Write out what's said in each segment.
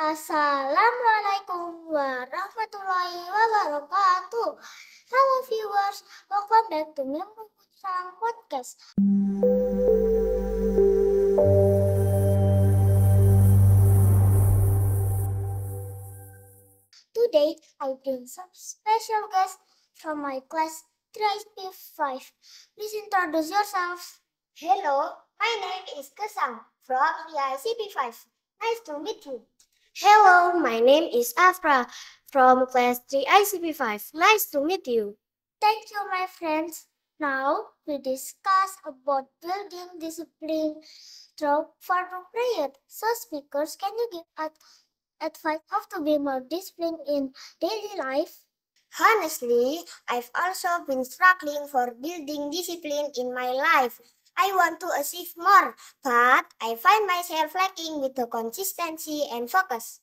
Assalamualaikum warahmatullahi wabarakatuh. Hello viewers, welcome back to Mimpi Salam Podcast. Today, I bring some special guests from my class 3P5. Please introduce yourselves. Hello, my name is Kesang from PICP5. Nice to meet you. Hello, my name is Afra from Class 3 ICP5. Nice to meet you. Thank you, my friends. Now, we discuss about building discipline through formal prayer. So, speakers, can you give us advice how to be more disciplined in daily life? Honestly, I've also been struggling for building discipline in my life. I want to achieve more, but I find myself lacking with the consistency and focus.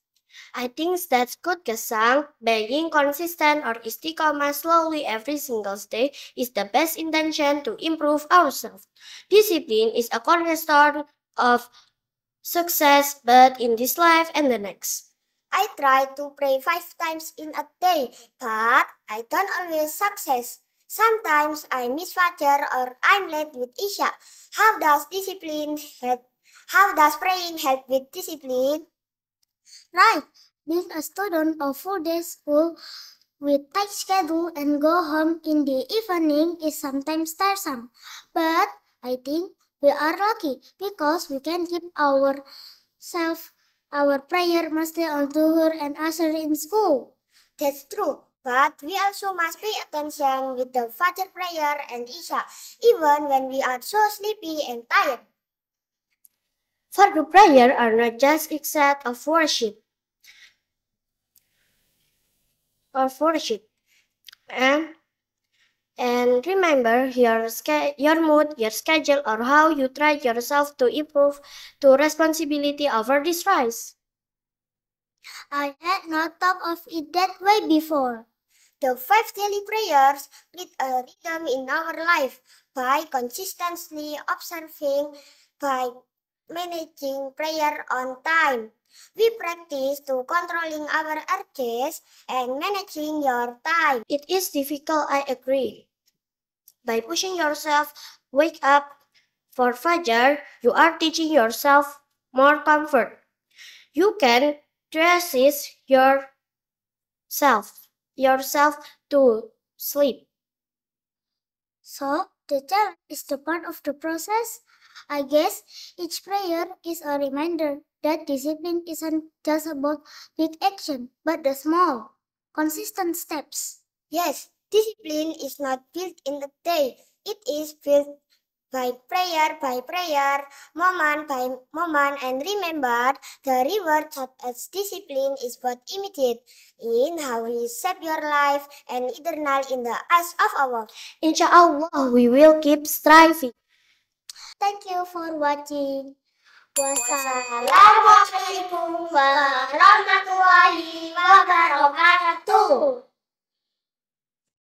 I think that's good Gesang. Being consistent or istiqomah slowly every single day is the best intention to improve ourselves. Discipline is a cornerstone of success, but in this life and the next. I try to pray five times in a day, but I don't always success. Sometimes I miss Fajar or I'm late with Isha. How does discipline help? How does praying help with discipline? Right. Being a student of full-day school with tight schedule and go home in the evening is sometimes tiresome. But I think we are lucky because we can keep our self, our prayer mostly on Duhur and Asr in school. That's true. But we also must pay attention with the Fajr prayer and Isha, even when we are so sleepy and tired. Fajr prayer are not just except of worship or worship. And and remember your your mood, your schedule, or how you try yourself to improve to responsibility over this rise. I had not thought of it that way before. The five daily prayers lead a rhythm in our life by consistently observing, by managing prayer on time. We practice to controlling our urges and managing your time. It is difficult, I agree. By pushing yourself, wake up for Fajr, you are teaching yourself more comfort. You can dress yourself yourself to sleep. So, the charm is the part of the process. I guess each prayer is a reminder that discipline isn't just about big action, but the small, consistent steps. Yes, discipline is not built in a day. It is built by prayer, by prayer, moment by moment, and remember the reward of its discipline is but immediate in how we shape your life and eternal in the eyes of Allah. Inshallah, we will keep striving. Thank you for watching. Wassalamualaikum warahmatullahi wabarakatuh.